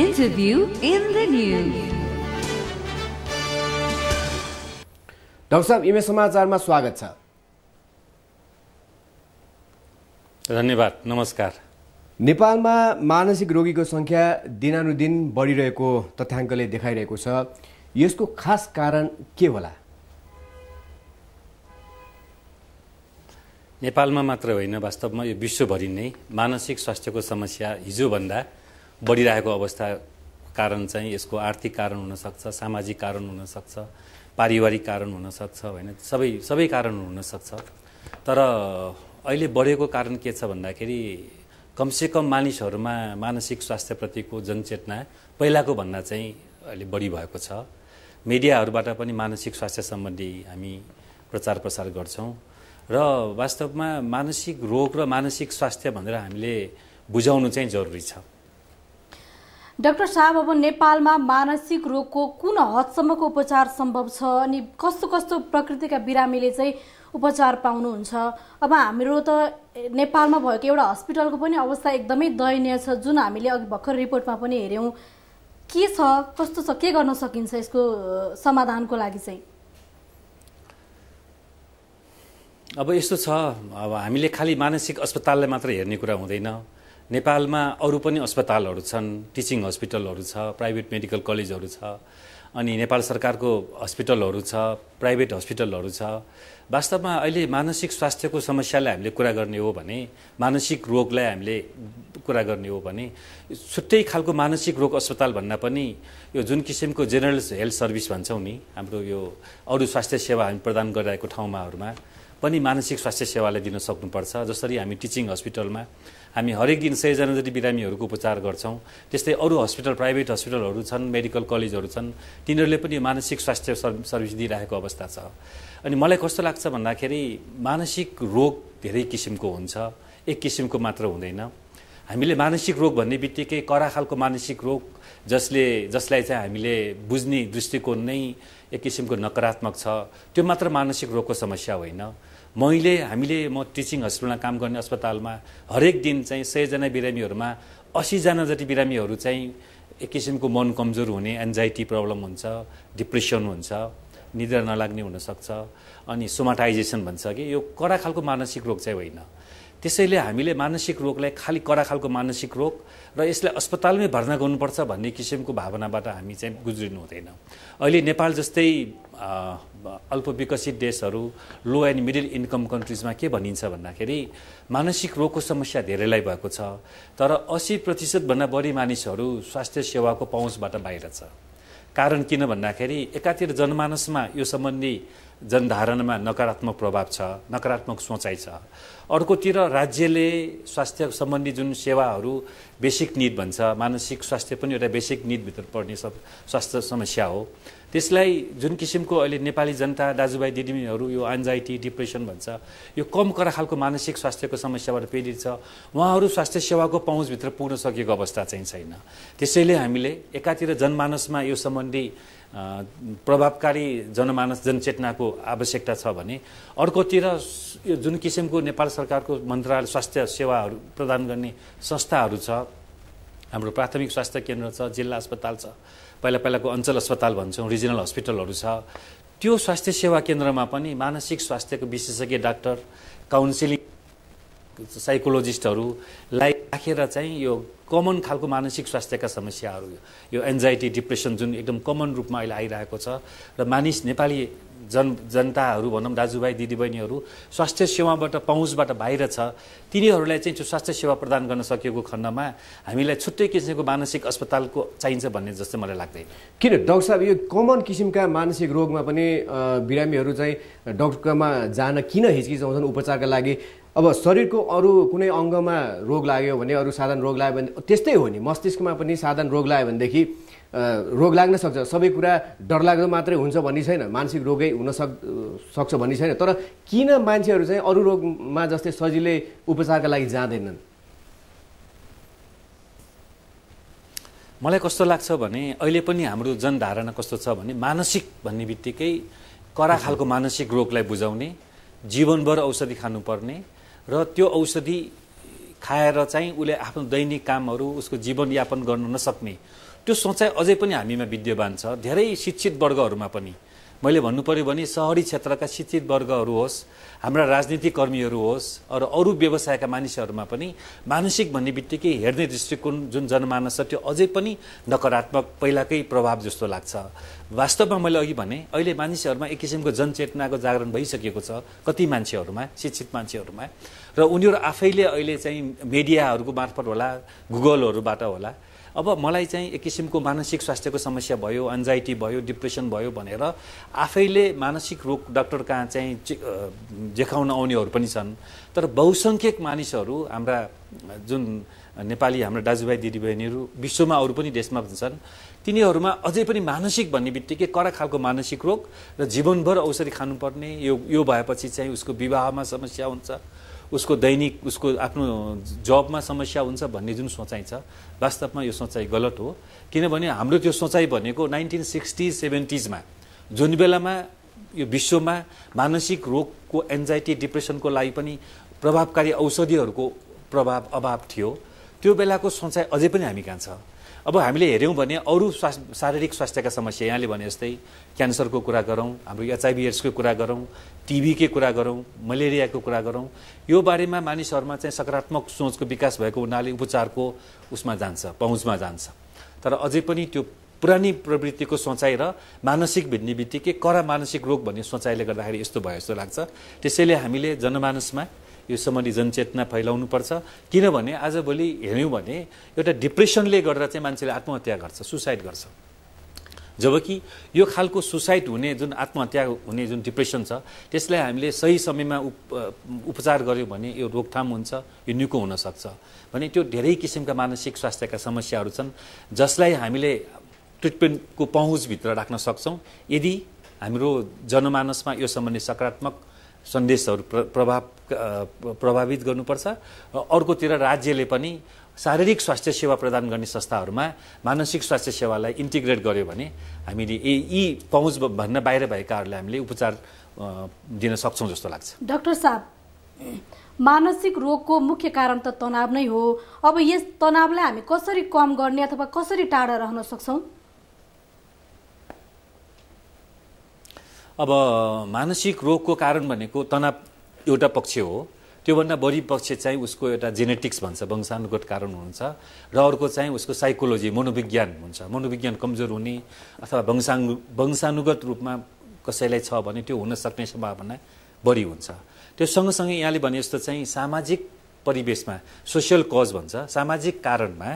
Interview in the News. Doctor साहब समाचारमा स्वागत छ धन्यवाद नमस्कार नेपालमा मानसिक रोगीको सङ्ख्या दिनानुदिन बढिरहेको तथ्याङ्कले देखाइरहेको छ यसको खास कारण के होला नेपालमा मात्र होइन वास्तवमा यो विश्वभरि नै मानसिक स्वास्थ्यको समस्या हिजोभन्दा बढिरहेको अवस्था कारण चाहिँ यसको आर्थिक कारण हुनसक्छ सामाजिक कारण हुनसक्छ पारिवारिक कारण हुनसक्छ होइन सबै सबै कारण हुनसक्छ तर अहिले बढेको कारण के छ भन्दाखेरि कमसेकम मानिसहरूमा मानसिक स्वास्थ्यप्रतिको जनचेतना पहिलाको भन्दा चाहिँ अहिले बढी भएको छ मिडियाहरूबाट पनि मानसिक स्वास्थ्य सम्बन्धी हामी प्रचार प्रसार गर्छौँ र वास्तवमा मानसिक रोग र मानसिक स्वास्थ्य भनेर हामीले बुझाउनु चाहिँ जरुरी छ डाक्टर साहब अब नेपालमा मानसिक रोगको कुन हदसम्मको उपचार सम्भव छ अनि कस्तो कस्तो प्रकृतिका बिरामीले चाहिँ उपचार पाउनुहुन्छ अब हाम्रो त नेपालमा भएको एउटा हस्पिटलको पनि अवस्था एकदमै दयनीय छ जुन हामीले अघि भर्खर रिपोर्टमा पनि हेऱ्यौँ के छ कस्तो छ के गर्न सकिन्छ यसको समाधानको लागि चाहिँ अब यस्तो छ अब हामीले खालि मानसिक अस्पताललाई मात्र हेर्ने कुरा हुँदैन नेपालमा अरू पनि अस्पतालहरू छन् टिचिङ हस्पिटलहरू छ प्राइभेट मेडिकल कलेजहरू छ अनि नेपाल सरकारको हस्पिटलहरू छ प्राइभेट हस्पिटलहरू छ वास्तवमा अहिले मानसिक स्वास्थ्यको समस्यालाई हामीले कुरा गर्ने हो भने मानसिक रोगलाई हामीले कुरा गर्ने हो भने छुट्टै खालको मानसिक रोग अस्पताल भन्दा पनि यो जुन किसिमको जेनरल हेल्थ सर्भिस भन्छौँ नि हाम्रो यो अरू स्वास्थ्य सेवा हामी प्रदान गरिरहेको ठाउँमाहरूमा पनि मानसिक स्वास्थ्य सेवालाई दिन सक्नुपर्छ जसरी हामी टिचिङ हस्पिटलमा हामी हरेक दिन सयजना जति बिरामीहरूको उपचार गर्छौँ त्यस्तै अरू हस्पिटल प्राइभेट हस्पिटलहरू छन् मेडिकल कलेजहरू छन् तिनीहरूले पनि मानसिक स्वास्थ्य सर्भिस दिइरहेको अवस्था छ अनि मलाई कस्तो लाग्छ भन्दाखेरि मानसिक रोग धेरै किसिमको हुन्छ एक किसिमको मात्र हुँदैन हामीले मानसिक रोग भन्ने बित्तिकै कडा खालको मानसिक रोग जसले जसलाई चाहिँ हामीले बुझ्ने दृष्टिकोण नै एक किसिमको नकारात्मक छ त्यो मात्र मानसिक रोगको समस्या होइन मैले हामीले म टिचिङ हस्पिटलमा काम गर्ने अस्पतालमा हरेक दिन चाहिँ सयजना बिरामीहरूमा असीजना जति बिरामीहरू चाहिँ एक किसिमको मन कमजोर हुने एन्जाइटी प्रब्लम हुन्छ डिप्रेसन हुन्छ निद्रा नलाग्ने हुनसक्छ अनि सोमाटाइजेसन भन्छ कि यो कडा खालको मानसिक रोग चाहिँ होइन त्यसैले हामीले मानसिक रोगलाई खालि कडा खालको मानसिक रोग र यसलाई अस्पतालमै भर्ना गर्नुपर्छ भन्ने किसिमको भावनाबाट हामी चाहिँ गुज्रिनु हुँदैन अहिले नेपाल जस्तै अल्पविकसित देशहरू लो एन्ड मिडल इन्कम कन्ट्रिजमा के भनिन्छ भन्दाखेरि मानसिक रोगको समस्या धेरैलाई भएको छ तर असी प्रतिशतभन्दा बढी मानिसहरू स्वास्थ्य सेवाको पहुँचबाट बाहिर छ कारण किन भन्दाखेरि एकातिर जनमानसमा यो सम्बन्धी जनधारणामा नकारात्मक प्रभाव छ नकारात्मक सोचाइ छ अर्कोतिर राज्यले स्वास्थ्य सम्बन्धी जुन सेवाहरू बेसिक निड भन्छ मानसिक स्वास्थ्य पनि एउटा बेसिक निडभित्र पर्ने सब स्वास्थ्य समस्या हो त्यसलाई जुन किसिमको अहिले नेपाली जनता दाजुभाइ दिदीबहिनीहरू यो एन्जाइटी डिप्रेसन भन्छ यो कम करा खालको मानसिक स्वास्थ्यको समस्याबाट पीडित छ उहाँहरू स्वास्थ्य सेवाको पहुँचभित्र पुग्न सकेको अवस्था चाहिँ छैन त्यसैले हामीले एकातिर जनमानसमा यो सम्बन्धी प्रभावकारी जनमानस जनचेतनाको आवश्यकता छ भने अर्कोतिर यो जुन किसिमको नेपाल सरकारको मन्त्रालय स्वास्थ्य सेवाहरू प्रदान गर्ने संस्थाहरू छ हाम्रो प्राथमिक स्वास्थ्य केन्द्र छ जिल्ला अस्पताल छ पहिला पहिलाको अञ्चल अस्पताल भन्छौँ रिजनल हस्पिटलहरू छ त्यो स्वास्थ्य सेवा केन्द्रमा पनि मानसिक स्वास्थ्यको विशेषज्ञ डाक्टर काउन्सिलिङ साइकोलोजिस्टहरूलाई राखेर चाहिँ यो कमन खालको मानसिक स्वास्थ्यका समस्याहरू यो एन्जाइटी डिप्रेसन जुन एकदम कमन रूपमा अहिले आइरहेको छ र मानिस नेपाली जन जनताहरू भनौँ दाजुभाइ दिदीबहिनीहरू स्वास्थ्य सेवाबाट पहुँचबाट बाहिर छ तिनीहरूलाई चाहिँ त्यो स्वास्थ्य सेवा प्रदान गर्न सकिएको खण्डमा हामीलाई छुट्टै किसिमको मानसिक अस्पतालको चाहिन्छ भन्ने जस्तो मलाई लाग्दैन किन डक्टर साहब यो कमन किसिमका मानसिक रोगमा पनि बिरामीहरू चाहिँ डक्टरमा जान किन हिचकिचाउँछन् उपचारका लागि अब शरीरको अरू कुनै अङ्गमा रोग लाग्यो भने अरू साधारण रोग लाग्यो भने त्यस्तै हो नि मस्तिष्कमा पनि साधारण रोग लाग्यो भनेदेखि रोग लाग्न सक्छ सबै कुरा डरलाग्दो मात्रै हुन्छ भन्ने छैन मानसिक रोगै हुन सक् सक्छ भन्ने छैन तर किन मान्छेहरू चाहिँ अरू रोगमा जस्तै सजिलै उपचारका लागि जाँदैनन् मलाई कस्तो लाग्छ भने अहिले पनि हाम्रो जनधारणा कस्तो छ भने मानसिक भन्ने बित्तिकै कडा खालको मानसिक रोगलाई बुझाउने जीवनभर औषधि खानुपर्ने र त्यो औषधि खाएर चाहिँ उसले आफ्नो दैनिक कामहरू उसको जीवनयापन गर्न नसक्ने त्यो सोचाइ अझै पनि हामीमा विद्यमान छ धेरै शिक्षित वर्गहरूमा पनि मैले भन्नु पऱ्यो भने सहरी क्षेत्रका शिक्षित वर्गहरू होस् हाम्रा राजनीतिक कर्मीहरू होस् अरू अरू व्यवसायका मानिसहरूमा पनि मानसिक भन्ने बित्तिकै हेर्ने दृष्टिकोण जुन जनमानस छ त्यो अझै पनि नकारात्मक पहिलाकै प्रभाव जस्तो लाग्छ वास्तवमा मैले अघि भने अहिले मानिसहरूमा एक किसिमको जनचेतनाको जागरण भइसकेको छ कति मान्छेहरूमा शिक्षित मान्छेहरूमा र उनीहरू आफैले अहिले चाहिँ मिडियाहरूको मार्फत होला गुगलहरूबाट होला अब मलाई चाहिँ एक किसिमको मानसिक स्वास्थ्यको समस्या भयो एन्जाइटी भयो डिप्रेसन भयो भनेर आफैले मानसिक रोग डाक्टर कहाँ चाहिँ देखाउन आउनेहरू पनि छन् तर बहुसङ्ख्यक मानिसहरू हाम्रा जुन नेपाली हाम्रो दाजुभाइ दिदीबहिनीहरू विश्वमा अरू पनि देशमा छन् तिनीहरूमा अझै पनि मानसिक भन्ने बित्तिकै कडा खालको मानसिक रोग र जीवनभर औषधि खानुपर्ने यो यो भएपछि चाहिँ उसको विवाहमा समस्या हुन्छ उसको दैनिक उसको आफ्नो जबमा समस्या हुन्छ भन्ने जुन सोचाइ छ वास्तवमा यो सोचाइ गलत हो किनभने हाम्रो त्यो सोचाइ भनेको नाइन्टिन सिक्सटिज सेभेन्टिजमा जुन बेलामा यो विश्वमा मानसिक रोगको एन्जाइटी डिप्रेसनको लागि पनि प्रभावकारी औषधिहरूको प्रभाव अभाव थियो त्यो बेलाको सोचाइ अझै पनि हामी कहाँ छ अब हामीले हेऱ्यौँ भने अरू स्वास्थ्य शारीरिक स्वास्थ्यका समस्या यहाँले भने जस्तै क्यान्सरको कुरा गरौँ हाम्रो एचआइबी एड्सको कुरा गरौँ टिबीकै कुरा गरौँ मलेरियाको कुरा गरौँ यो बारेमा मानिसहरूमा चाहिँ सकारात्मक सोचको विकास भएको हुनाले उपचारको उसमा जान्छ पहुँचमा जान्छ तर अझै पनि त्यो पुरानी प्रवृत्तिको सोचाइ र मानसिक भिन्ने बित्तिकै कडा मानसिक रोग भन्ने सोचाइले गर्दाखेरि यस्तो भयो जस्तो लाग्छ त्यसैले हामीले जनमानसमा यो सम्बन्धी जनचेतना फैलाउनु पर्छ किनभने आजभोलि हेऱ्यौँ भने एउटा डिप्रेसनले गर्दा चाहिँ मान्छेले आत्महत्या गर्छ सुसाइड गर्छ जबकि यो खालको सुसाइड हुने जुन आत्महत्या हुने जुन डिप्रेसन छ त्यसलाई हामीले सही समयमा उपचार गऱ्यौँ भने यो रोकथाम हुन्छ यो निको हुनसक्छ भने त्यो धेरै किसिमका मानसिक स्वास्थ्यका समस्याहरू छन् जसलाई हामीले ट्रिटमेन्टको पहुँचभित्र राख्न सक्छौँ यदि हाम्रो जनमानसमा यो सम्बन्धी सकारात्मक सन्देशहरू प्र प्रभाव प्रभावित गर्नुपर्छ अर्कोतिर राज्यले पनि शारीरिक स्वास्थ्य सेवा प्रदान गर्ने संस्थाहरूमा मानसिक स्वास्थ्य सेवालाई इन्टिग्रेट गर्यो भने हामीले यी यी पहुँच भन्न बाहिर भएकाहरूलाई हामीले उपचार दिन सक्छौँ जस्तो लाग्छ डाक्टर साहब मानसिक रोगको मुख्य कारण त तनाव नै हो अब यस तनावलाई हामी कसरी कम गर्ने अथवा कसरी टाढा रहन सक्छौँ अब मानसिक रोगको कारण भनेको तनाव एउटा पक्ष हो त्योभन्दा बढी पक्ष चाहिँ उसको एउटा जेनेटिक्स भन्छ वंशानुगत कारण हुन्छ र अर्को चाहिँ उसको साइकोलोजी मनोविज्ञान हुन्छ मनोविज्ञान कमजोर हुने अथवा वंशानु वंशानुगत रूपमा कसैलाई छ भने त्यो हुन सक्ने सम्भावना बढी हुन्छ त्यो सँगसँगै यहाँले भने जस्तो चाहिँ सामाजिक परिवेशमा सोसियल कज भन्छ सामाजिक कारणमा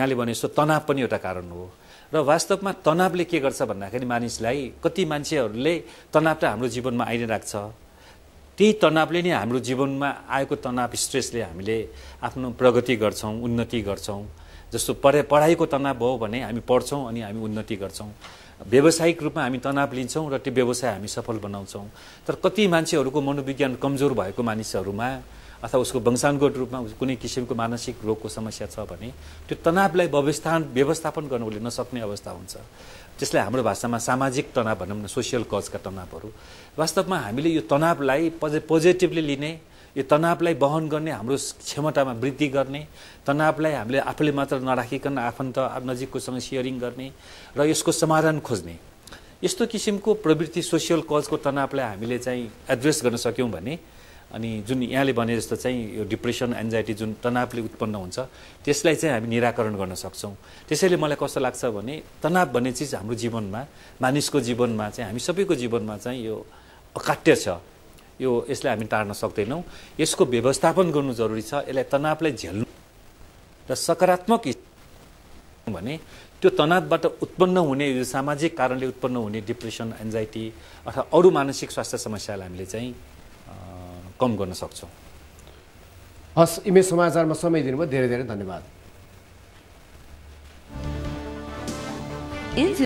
यहाँले भने जस्तो तनाव पनि एउटा कारण हो र वास्तवमा तनावले के गर्छ भन्दाखेरि मानिसलाई कति मान्छेहरूले तनाव त हाम्रो जीवनमा आइ नै राख्छ त्यही तनावले नै हाम्रो जीवनमा आएको तनाव स्ट्रेसले हामीले आफ्नो प्रगति गर्छौँ उन्नति गर्छौँ जस्तो पढाइ पढाइको तनाव हो भने हामी पढ्छौँ अनि हामी उन्नति गर्छौँ व्यावसायिक रूपमा हामी तनाव लिन्छौँ र त्यो व्यवसाय हामी सफल बनाउँछौँ तर कति मान्छेहरूको मनोविज्ञान कमजोर भएको मानिसहरूमा अथवा उसको वंशानुगत रूपमा कुनै किसिमको मानसिक रोगको समस्या छ भने त्यो तनावलाई व्यवस्थान व्यवस्थापन गर्न उसले नसक्ने अवस्था हुन्छ त्यसलाई हाम्रो भाषामा सामाजिक तनाव भनौँ न सोसियल कजका तनावहरू वास्तवमा हामीले यो तनावलाई पज पोजिटिभली लिने यो तनावलाई बहन गर्ने हाम्रो क्षमतामा वृद्धि गर्ने तनावलाई हामीले आफूले मात्र नराखिकन आफन्त नजिककोसँग सेयरिङ गर्ने र यसको समाधान खोज्ने यस्तो किसिमको प्रवृत्ति सोसियल कजको तनावलाई हामीले चाहिँ एड्रेस गर्न सक्यौँ भने अनि जुन यहाँले भने जस्तो चाहिँ यो डिप्रेसन एन्जाइटी जुन तनावले उत्पन्न हुन्छ त्यसलाई चाहिँ हामी निराकरण गर्न सक्छौँ त्यसैले मलाई कस्तो लाग्छ भने तनाव भन्ने चिज हाम्रो जीवनमा मानिसको जीवनमा चाहिँ हामी सबैको जीवनमा चाहिँ यो अकाट्य छ यो यसलाई हामी टार्न सक्दैनौँ यसको व्यवस्थापन गर्नु जरुरी छ यसलाई तनावलाई झेल्नु र सकारात्मक भने त्यो तनावबाट उत्पन्न हुने यो सामाजिक कारणले उत्पन्न हुने डिप्रेसन एन्जाइटी अथवा अरू मानसिक स्वास्थ्य समस्यालाई हामीले चाहिँ कम गर्न सक्छौँ हस् इमेज समाचारमा समय दिनुभयो धेरै धेरै धन्यवाद